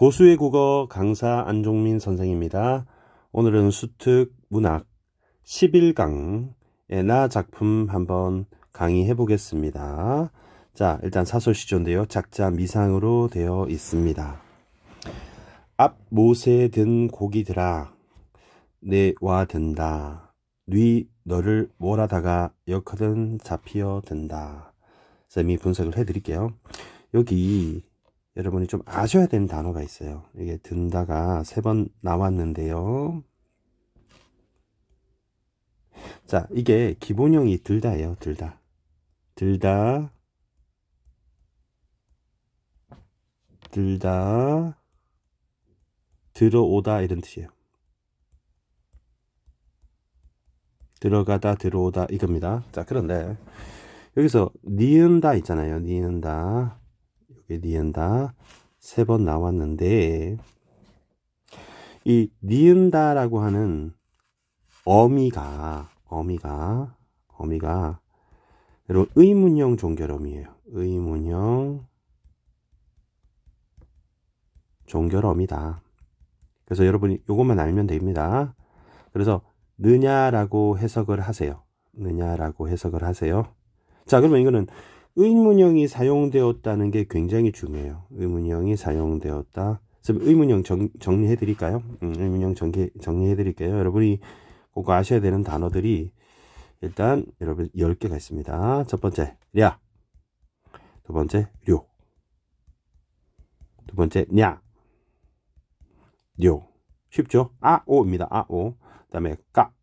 고수의 국어 강사 안종민 선생입니다. 오늘은 수특 문학 11강 에나 작품 한번 강의해 보겠습니다. 자, 일단 사설시조인데요. 작자 미상으로 되어 있습니다. 앞 못에 든 고기들아, 내 와 든다. 뉘 너를 몰아다가 역하든 잡히어 든다. 쌤이 분석을 해 드릴게요. 여기 여러분이 좀 아셔야 되는 단어가 있어요. 이게 든다가 세 번 나왔는데요. 자, 이게 기본형이 들다예요. 들다. 들다. 들다. 들어오다 이런 뜻이에요. 들어가다 들어오다 이겁니다. 자, 그런데 여기서 니은다 있잖아요. 니은다. 니은 다세 번 나왔는데 이 니은다라고 하는 어미가 어미가 어미가 여러 의문형 종결어미에요 의문형 종결어미다. 그래서 여러분이 이것만 알면 됩니다. 그래서 느냐라고 해석을 하세요. 느냐라고 해석을 하세요. 자, 그러면 이거는 의문형이 사용되었다는 게 굉장히 중요해요. 의문형이 사용되었다. 그래 의문형 정, 정리해 드릴까요? 음, 의문형 정리, 정리해 드릴게요. 여러분이 꼭 아셔야 되는 단어들이 일단 여러분 10개가 있습니다. 첫 번째, 랴. 두 번째, 료. 두 번째, 냐. 요. 쉽죠? 아, 오입니다. 아, 오. 그 다음에 까.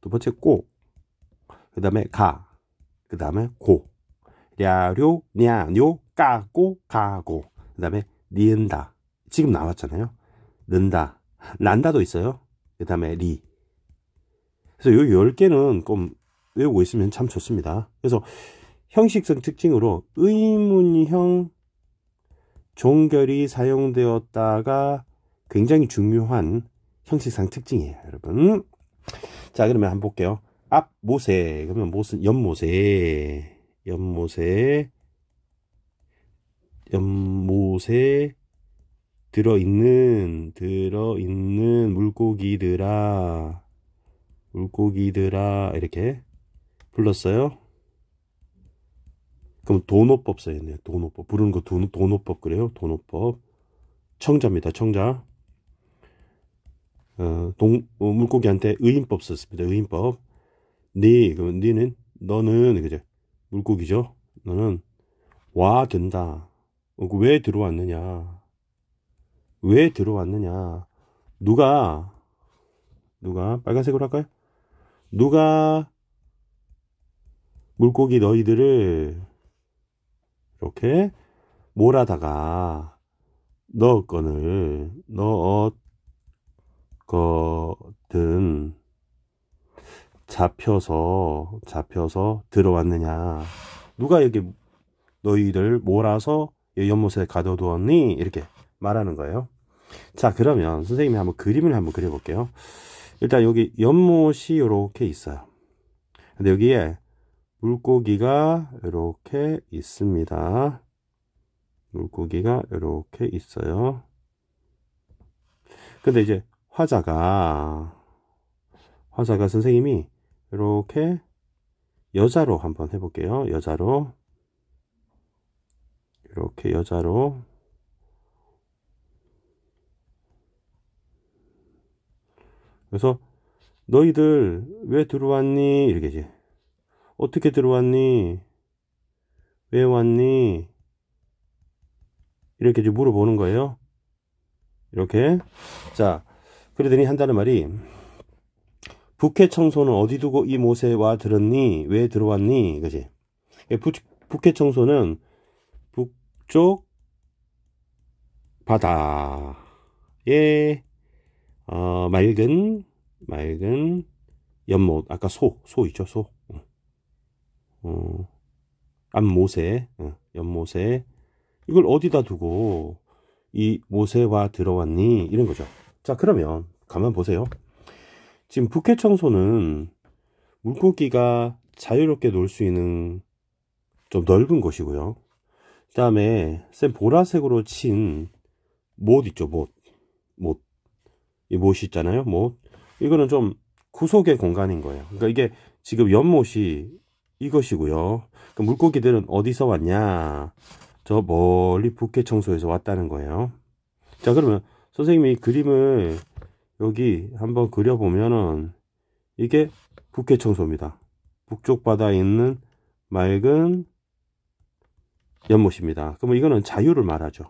두 번째, 꼬. 그 다음에 가. 그 다음에 고. 야료 냐뇨, 까고, 가고. 그 다음에 니은다. 지금 나왔잖아요. 는다. 난다도 있어요. 그 다음에 리. 그래서 요 10개는 좀 외우고 있으면 참 좋습니다. 그래서 형식성 특징으로 의문형 종결이 사용되었다가 굉장히 중요한 형식상 특징이에요, 여러분. 자, 그러면 한번 볼게요. 앞 모세, 그러면 모세, 옆 모세. 연못에 연못에 들어있는 들어있는 물고기들아 물고기들아 이렇게 불렀어요 그럼 도노법 써있네요 도노법 부르는 거 도, 도노법 그래요 도노법 청자입니다 청자 어, 동, 어, 물고기한테 의인법 썼습니다 의인법 네그럼니는 너는 그죠 물고기죠. 너는 와 된다. 어, 그 왜 들어왔느냐? 왜 들어왔느냐? 누가 누가 빨간색으로 할까요? 누가 물고기 너희들을 이렇게 몰아다가 넣었건을 넣었거든 잡혀서 잡혀서 들어왔느냐 누가 여기 너희를 몰아서 연못에 가둬두었니 이렇게 말하는 거예요 자 그러면 선생님이 한번 그림을 한번 그려볼게요 일단 여기 연못이 이렇게 있어요 근데 여기에 물고기가 이렇게 있습니다 물고기가 이렇게 있어요 근데 이제 화자가 화자가 선생님이 이렇게 여자로 한번 해볼게요. 여자로 이렇게 여자로 그래서 너희들 왜 들어왔니? 이렇게 이제 어떻게 들어왔니? 왜 왔니? 이렇게 물어보는 거예요. 이렇게 자 그러더니 한다는 말이 북해 청소는 어디 두고 이 모세 와 들었니? 왜 들어왔니? 그지? 북, 예, 북해 청소는 북쪽 바다에 예. 어, 맑은 맑은 연못 아까 소소 소 있죠 소 어, 앞모세 어, 연못에 어, 이걸 어디다 두고 이 모세와 들어왔니 이런 거죠 자 그러면 가만 보세요 지금 부캐 청소는 물고기가 자유롭게 놀 수 있는 좀 넓은 곳이고요. 그 다음에 쌤 보라색으로 친 못 있죠, 못. 못. 이못 있잖아요, 못. 이거는 좀 구속의 공간인 거예요. 그러니까 이게 지금 연못이 이것이고요. 그러니까 물고기들은 어디서 왔냐? 저 멀리 북해 청소에서 왔다는 거예요. 자, 그러면 선생님이 그림을 여기 한번 그려보면은 이게 북해청소입니다. 북쪽 바다에 있는 맑은 연못입니다. 그러면 이거는 자유를 말하죠.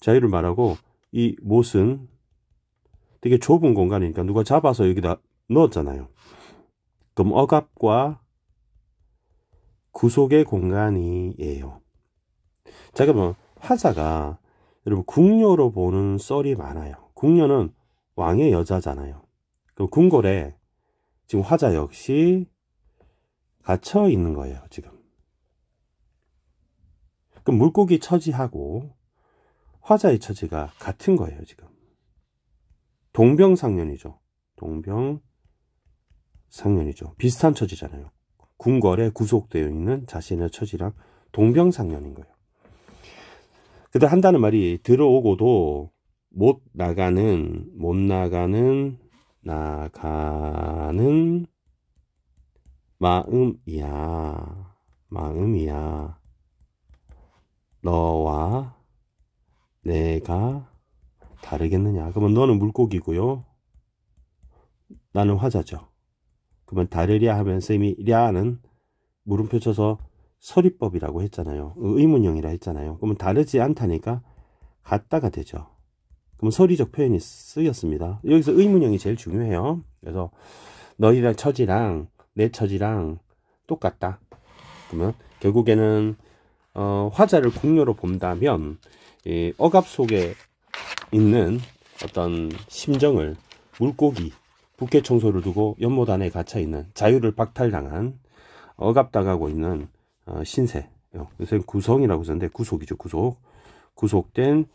자유를 말하고 이 못은 되게 좁은 공간이니까 누가 잡아서 여기다 넣었잖아요. 그럼 억압과 구속의 공간이에요. 자, 그러면 화자가 여러분 궁녀로 보는 썰이 많아요. 궁녀는 왕의 여자잖아요. 그럼 궁궐에 지금 화자 역시 갇혀 있는 거예요, 지금. 그럼 물고기 처지하고 화자의 처지가 같은 거예요, 지금. 동병상련이죠. 동병상련이죠. 비슷한 처지잖아요. 궁궐에 구속되어 있는 자신의 처지랑 동병상련인 거예요. 그다 한다는 말이 들어오고도 못 나가는 못 나가는 나가는 마음이야 마음이야 너와 내가 다르겠느냐 그러면 너는 물고기고요 나는 화자죠 그러면 다르랴 하면 쌤이 랴는 물음표 쳐서 서리법이라고 했잖아요 의문형이라 했잖아요 그러면 다르지 않다니까 같다가 되죠 그럼 소리적 표현이 쓰였습니다. 여기서 의문형이 제일 중요해요. 그래서 너희랑 처지랑 내 처지랑 똑같다. 그러면 결국에는 어, 화자를 공녀로 본다면 이 억압 속에 있는 어떤 심정을 물고기 부캐 청소를 두고 연못 안에 갇혀 있는 자유를 박탈당한 억압당하고 있는 어, 신세 요새 구성이라고 썼는데 구속이죠 구속 구속된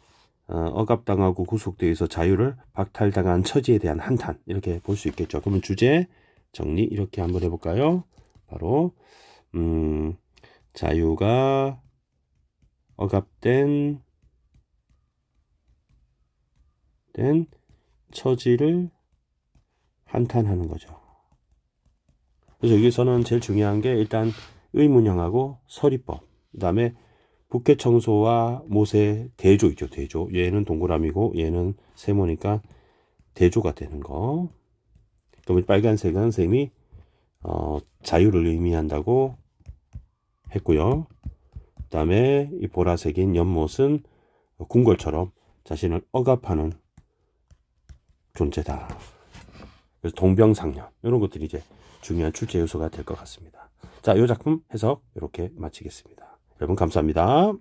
어, 억압당하고 구속되어서 자유를 박탈당한 처지에 대한 한탄 이렇게 볼 수 있겠죠. 그러면 주제 정리 이렇게 한번 해볼까요? 바로 음, 자유가 억압된 된 처지를 한탄하는 거죠. 그래서 여기서는 제일 중요한 게 일단 의문형하고 서리법, 그 다음에 부캐 청소와 모세 대조 있죠. 대조. 얘는 동그라미고 얘는 세모니까 대조가 되는 거. 그러 뭐 빨간색은 선생이 어, 자유를 의미한다고 했고요. 그 다음에 이 보라색인 연못은 궁궐처럼 자신을 억압하는 존재다. 그래서 동병상련 이런 것들이 이제 중요한 출제 요소가 될 것 같습니다. 자, 이 작품 해석 이렇게 마치겠습니다. 여러분 감사합니다.